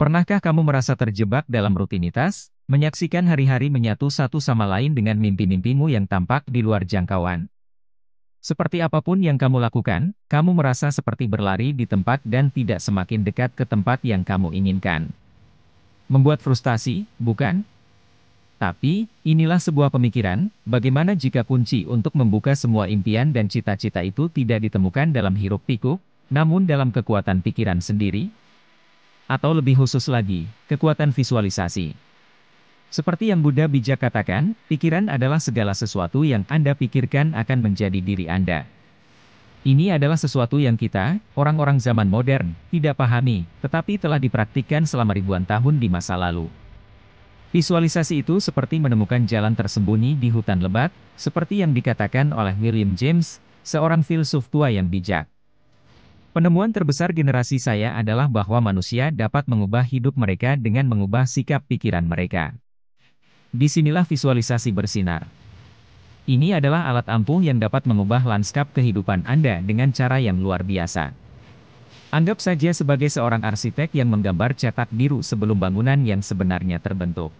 Pernahkah kamu merasa terjebak dalam rutinitas, menyaksikan hari-hari menyatu satu sama lain dengan mimpi-mimpimu yang tampak di luar jangkauan? Seperti apapun yang kamu lakukan, kamu merasa seperti berlari di tempat dan tidak semakin dekat ke tempat yang kamu inginkan. Membuat frustasi, bukan? Tapi, inilah sebuah pemikiran, bagaimana jika kunci untuk membuka semua impian dan cita-cita itu tidak ditemukan dalam hirup pikuk namun dalam kekuatan pikiran sendiri, atau lebih khusus lagi, kekuatan visualisasi. Seperti yang Buddha bijak katakan, pikiran adalah segala sesuatu yang Anda pikirkan akan menjadi diri Anda. Ini adalah sesuatu yang kita, orang-orang zaman modern, tidak pahami, tetapi telah dipraktikkan selama ribuan tahun di masa lalu. Visualisasi itu seperti menemukan jalan tersembunyi di hutan lebat, seperti yang dikatakan oleh William James, seorang filsuf tua yang bijak. Penemuan terbesar generasi saya adalah bahwa manusia dapat mengubah hidup mereka dengan mengubah sikap pikiran mereka. Disinilah visualisasi bersinar. Ini adalah alat ampuh yang dapat mengubah lanskap kehidupan Anda dengan cara yang luar biasa. Anggap saja sebagai seorang arsitek yang menggambar cetak biru sebelum bangunan yang sebenarnya terbentuk.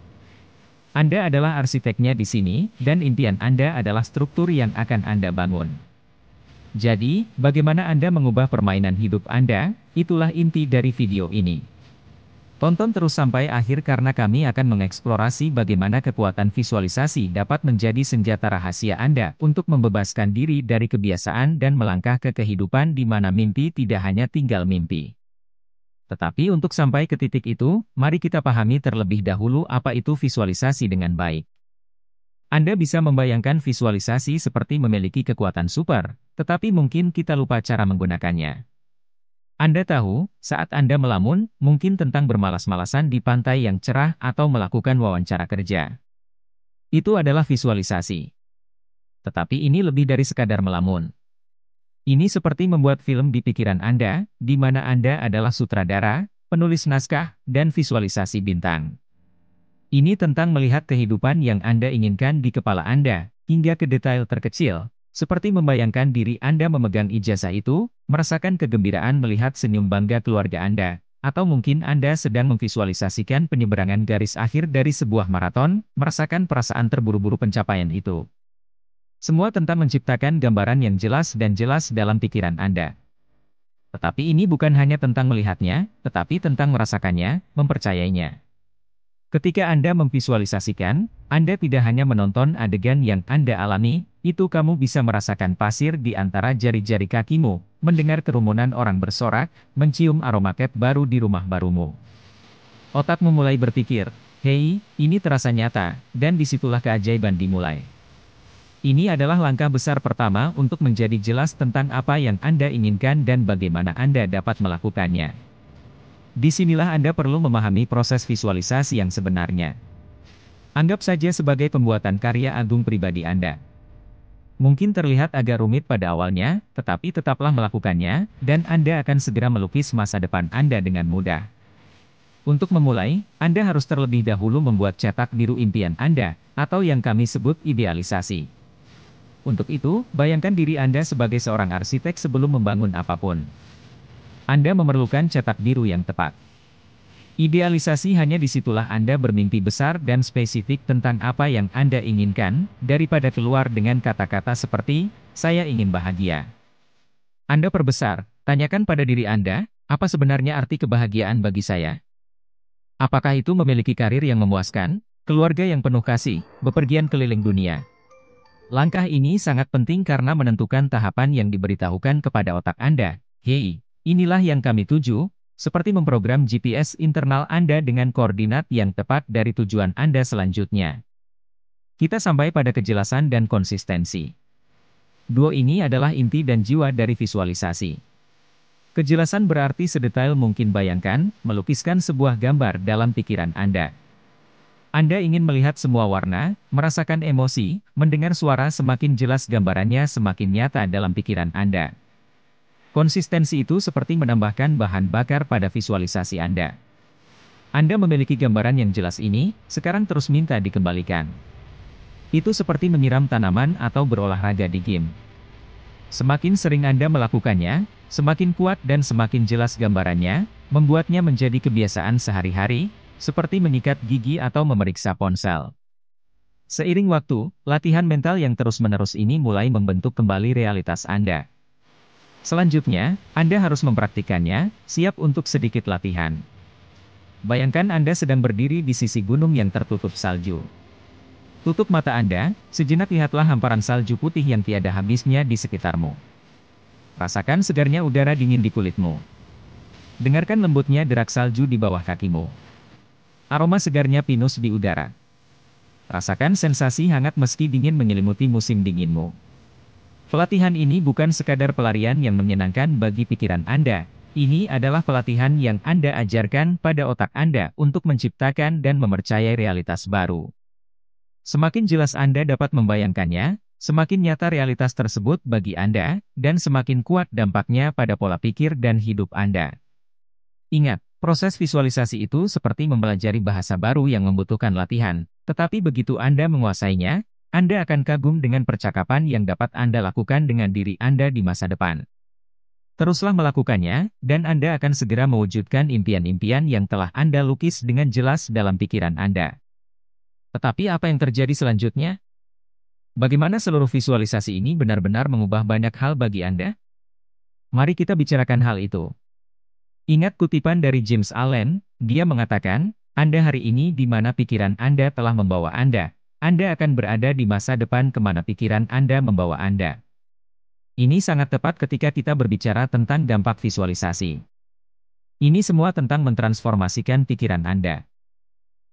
Anda adalah arsiteknya di sini, dan impian Anda adalah struktur yang akan Anda bangun. Jadi, bagaimana Anda mengubah permainan hidup Anda? Itulah inti dari video ini. Tonton terus sampai akhir karena kami akan mengeksplorasi bagaimana kekuatan visualisasi dapat menjadi senjata rahasia Anda untuk membebaskan diri dari kebiasaan dan melangkah ke kehidupan di mana mimpi tidak hanya tinggal mimpi. Tetapi untuk sampai ke titik itu, mari kita pahami terlebih dahulu apa itu visualisasi dengan baik. Anda bisa membayangkan visualisasi seperti memiliki kekuatan super, tetapi mungkin kita lupa cara menggunakannya. Anda tahu, saat Anda melamun, mungkin tentang bermalas-malasan di pantai yang cerah atau melakukan wawancara kerja. Itu adalah visualisasi. Tetapi ini lebih dari sekadar melamun. Ini seperti membuat film di pikiran Anda, di mana Anda adalah sutradara, penulis naskah, dan visualisasi bintang. Ini tentang melihat kehidupan yang Anda inginkan di kepala Anda, hingga ke detail terkecil, seperti membayangkan diri Anda memegang ijazah itu, merasakan kegembiraan melihat senyum bangga keluarga Anda, atau mungkin Anda sedang memvisualisasikan penyeberangan garis akhir dari sebuah maraton, merasakan perasaan terburu-buru pencapaian itu. Semua tentang menciptakan gambaran yang jelas dan jelas dalam pikiran Anda. Tetapi ini bukan hanya tentang melihatnya, tetapi tentang merasakannya, mempercayainya. Ketika Anda memvisualisasikan, Anda tidak hanya menonton adegan yang Anda alami, itu kamu bisa merasakan pasir di antara jari-jari kakimu, mendengar kerumunan orang bersorak, mencium aroma kep baru di rumah barumu. Otakmu mulai berpikir, hei, ini terasa nyata, dan disitulah keajaiban dimulai. Ini adalah langkah besar pertama untuk menjadi jelas tentang apa yang Anda inginkan dan bagaimana Anda dapat melakukannya. Disinilah Anda perlu memahami proses visualisasi yang sebenarnya. Anggap saja sebagai pembuatan karya agung pribadi Anda. Mungkin terlihat agak rumit pada awalnya, tetapi tetaplah melakukannya, dan Anda akan segera melukis masa depan Anda dengan mudah. Untuk memulai, Anda harus terlebih dahulu membuat cetak biru impian Anda, atau yang kami sebut idealisasi. Untuk itu, bayangkan diri Anda sebagai seorang arsitek sebelum membangun apapun. Anda memerlukan cetak biru yang tepat. Idealisasi hanya disitulah Anda bermimpi besar dan spesifik tentang apa yang Anda inginkan, daripada keluar dengan kata-kata seperti, saya ingin bahagia. Anda perbesar, tanyakan pada diri Anda, apa sebenarnya arti kebahagiaan bagi saya? Apakah itu memiliki karir yang memuaskan, keluarga yang penuh kasih, bepergian keliling dunia? Langkah ini sangat penting karena menentukan tahapan yang diberitahukan kepada otak Anda. Hei, Inilah yang kami tuju, seperti memprogram GPS internal Anda dengan koordinat yang tepat dari tujuan Anda selanjutnya. Kita sampai pada kejelasan dan konsistensi. Dua ini adalah inti dan jiwa dari visualisasi. Kejelasan berarti sedetail mungkin bayangkan, melukiskan sebuah gambar dalam pikiran Anda. Anda ingin melihat semua warna, merasakan emosi, mendengar suara semakin jelas gambarannya semakin nyata dalam pikiran Anda. Konsistensi itu seperti menambahkan bahan bakar pada visualisasi Anda. Anda memiliki gambaran yang jelas ini, sekarang terus minta dikembalikan. Itu seperti menyiram tanaman atau berolahraga di game. Semakin sering Anda melakukannya, semakin kuat dan semakin jelas gambarannya, membuatnya menjadi kebiasaan sehari-hari, seperti mengikat gigi atau memeriksa ponsel. Seiring waktu, latihan mental yang terus-menerus ini mulai membentuk kembali realitas Anda. Selanjutnya, Anda harus mempraktikannya, siap untuk sedikit latihan. Bayangkan Anda sedang berdiri di sisi gunung yang tertutup salju. Tutup mata Anda, sejenak lihatlah hamparan salju putih yang tiada habisnya di sekitarmu. Rasakan segarnya udara dingin di kulitmu. Dengarkan lembutnya derak salju di bawah kakimu. Aroma segarnya pinus di udara. Rasakan sensasi hangat meski dingin menyelimuti musim dinginmu. Pelatihan ini bukan sekadar pelarian yang menyenangkan bagi pikiran Anda. Ini adalah pelatihan yang Anda ajarkan pada otak Anda untuk menciptakan dan mempercayai realitas baru. Semakin jelas Anda dapat membayangkannya, semakin nyata realitas tersebut bagi Anda, dan semakin kuat dampaknya pada pola pikir dan hidup Anda. Ingat, proses visualisasi itu seperti mempelajari bahasa baru yang membutuhkan latihan, tetapi begitu Anda menguasainya, anda akan kagum dengan percakapan yang dapat Anda lakukan dengan diri Anda di masa depan. Teruslah melakukannya, dan Anda akan segera mewujudkan impian-impian yang telah Anda lukis dengan jelas dalam pikiran Anda. Tetapi apa yang terjadi selanjutnya? Bagaimana seluruh visualisasi ini benar-benar mengubah banyak hal bagi Anda? Mari kita bicarakan hal itu. Ingat kutipan dari James Allen, dia mengatakan, Anda hari ini di mana pikiran Anda telah membawa Anda, anda akan berada di masa depan kemana pikiran Anda membawa Anda. Ini sangat tepat ketika kita berbicara tentang dampak visualisasi. Ini semua tentang mentransformasikan pikiran Anda.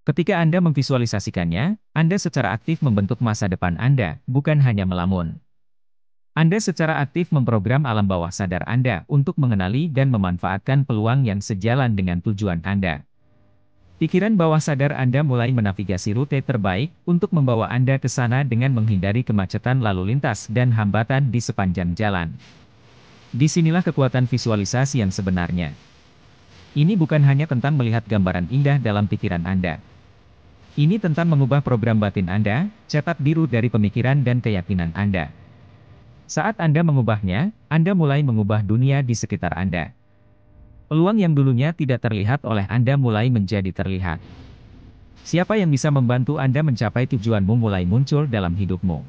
Ketika Anda memvisualisasikannya, Anda secara aktif membentuk masa depan Anda, bukan hanya melamun. Anda secara aktif memprogram alam bawah sadar Anda untuk mengenali dan memanfaatkan peluang yang sejalan dengan tujuan Anda. Pikiran bawah sadar Anda mulai menavigasi rute terbaik untuk membawa Anda ke sana dengan menghindari kemacetan lalu lintas dan hambatan di sepanjang jalan. Disinilah kekuatan visualisasi yang sebenarnya. Ini bukan hanya tentang melihat gambaran indah dalam pikiran Anda. Ini tentang mengubah program batin Anda, cetak biru dari pemikiran dan keyakinan Anda. Saat Anda mengubahnya, Anda mulai mengubah dunia di sekitar Anda. Peluang yang dulunya tidak terlihat oleh Anda mulai menjadi terlihat. Siapa yang bisa membantu Anda mencapai tujuanmu mulai muncul dalam hidupmu?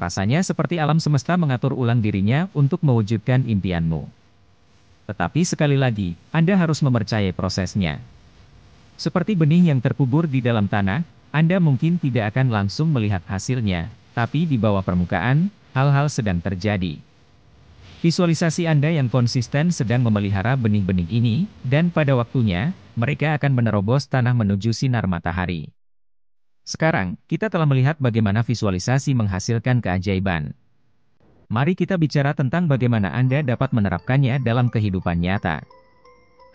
Rasanya seperti alam semesta mengatur ulang dirinya untuk mewujudkan impianmu. Tetapi sekali lagi, Anda harus mempercayai prosesnya. Seperti benih yang terkubur di dalam tanah, Anda mungkin tidak akan langsung melihat hasilnya, tapi di bawah permukaan, hal-hal sedang terjadi. Visualisasi Anda yang konsisten sedang memelihara benih-benih ini, dan pada waktunya, mereka akan menerobos tanah menuju sinar matahari. Sekarang, kita telah melihat bagaimana visualisasi menghasilkan keajaiban. Mari kita bicara tentang bagaimana Anda dapat menerapkannya dalam kehidupan nyata.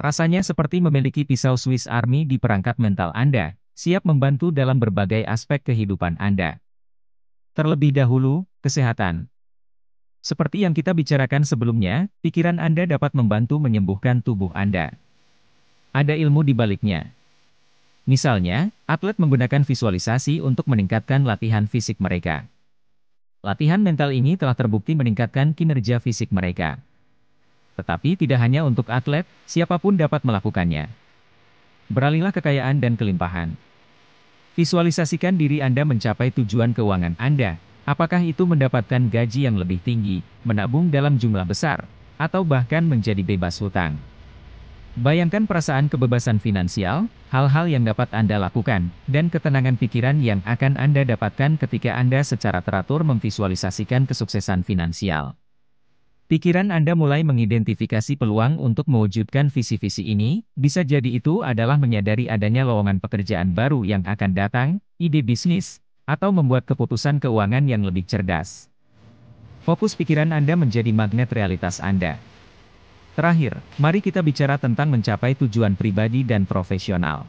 Rasanya seperti memiliki pisau Swiss Army di perangkat mental Anda, siap membantu dalam berbagai aspek kehidupan Anda. Terlebih dahulu, kesehatan. Seperti yang kita bicarakan sebelumnya, pikiran Anda dapat membantu menyembuhkan tubuh Anda. Ada ilmu di baliknya. Misalnya, atlet menggunakan visualisasi untuk meningkatkan latihan fisik mereka. Latihan mental ini telah terbukti meningkatkan kinerja fisik mereka. Tetapi tidak hanya untuk atlet, siapapun dapat melakukannya. Beralihlah kekayaan dan kelimpahan. Visualisasikan diri Anda mencapai tujuan keuangan Anda, Apakah itu mendapatkan gaji yang lebih tinggi, menabung dalam jumlah besar, atau bahkan menjadi bebas hutang? Bayangkan perasaan kebebasan finansial, hal-hal yang dapat Anda lakukan, dan ketenangan pikiran yang akan Anda dapatkan ketika Anda secara teratur memvisualisasikan kesuksesan finansial. Pikiran Anda mulai mengidentifikasi peluang untuk mewujudkan visi-visi ini, bisa jadi itu adalah menyadari adanya lowongan pekerjaan baru yang akan datang, ide bisnis, atau membuat keputusan keuangan yang lebih cerdas. Fokus pikiran Anda menjadi magnet realitas Anda. Terakhir, mari kita bicara tentang mencapai tujuan pribadi dan profesional.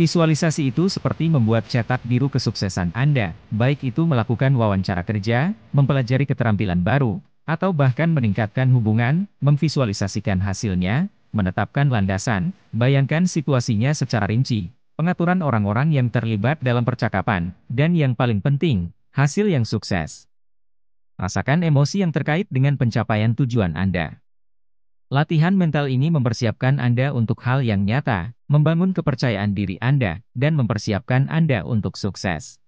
Visualisasi itu seperti membuat cetak biru kesuksesan Anda, baik itu melakukan wawancara kerja, mempelajari keterampilan baru, atau bahkan meningkatkan hubungan, memvisualisasikan hasilnya, menetapkan landasan, bayangkan situasinya secara rinci, pengaturan orang-orang yang terlibat dalam percakapan, dan yang paling penting, hasil yang sukses. Rasakan emosi yang terkait dengan pencapaian tujuan Anda. Latihan mental ini mempersiapkan Anda untuk hal yang nyata, membangun kepercayaan diri Anda, dan mempersiapkan Anda untuk sukses.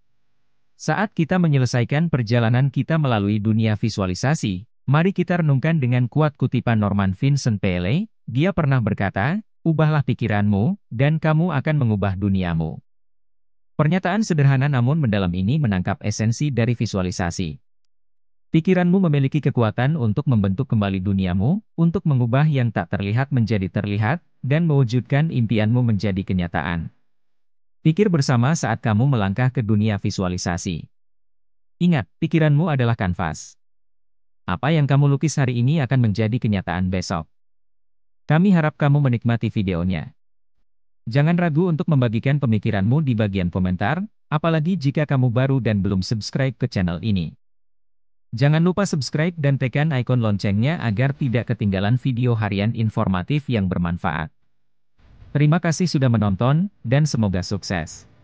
Saat kita menyelesaikan perjalanan kita melalui dunia visualisasi, mari kita renungkan dengan kuat kutipan Norman Vincent Peale, dia pernah berkata, Ubahlah pikiranmu, dan kamu akan mengubah duniamu. Pernyataan sederhana namun mendalam ini menangkap esensi dari visualisasi. Pikiranmu memiliki kekuatan untuk membentuk kembali duniamu, untuk mengubah yang tak terlihat menjadi terlihat, dan mewujudkan impianmu menjadi kenyataan. Pikir bersama saat kamu melangkah ke dunia visualisasi. Ingat, pikiranmu adalah kanvas. Apa yang kamu lukis hari ini akan menjadi kenyataan besok. Kami harap kamu menikmati videonya. Jangan ragu untuk membagikan pemikiranmu di bagian komentar, apalagi jika kamu baru dan belum subscribe ke channel ini. Jangan lupa subscribe dan tekan ikon loncengnya agar tidak ketinggalan video harian informatif yang bermanfaat. Terima kasih sudah menonton, dan semoga sukses.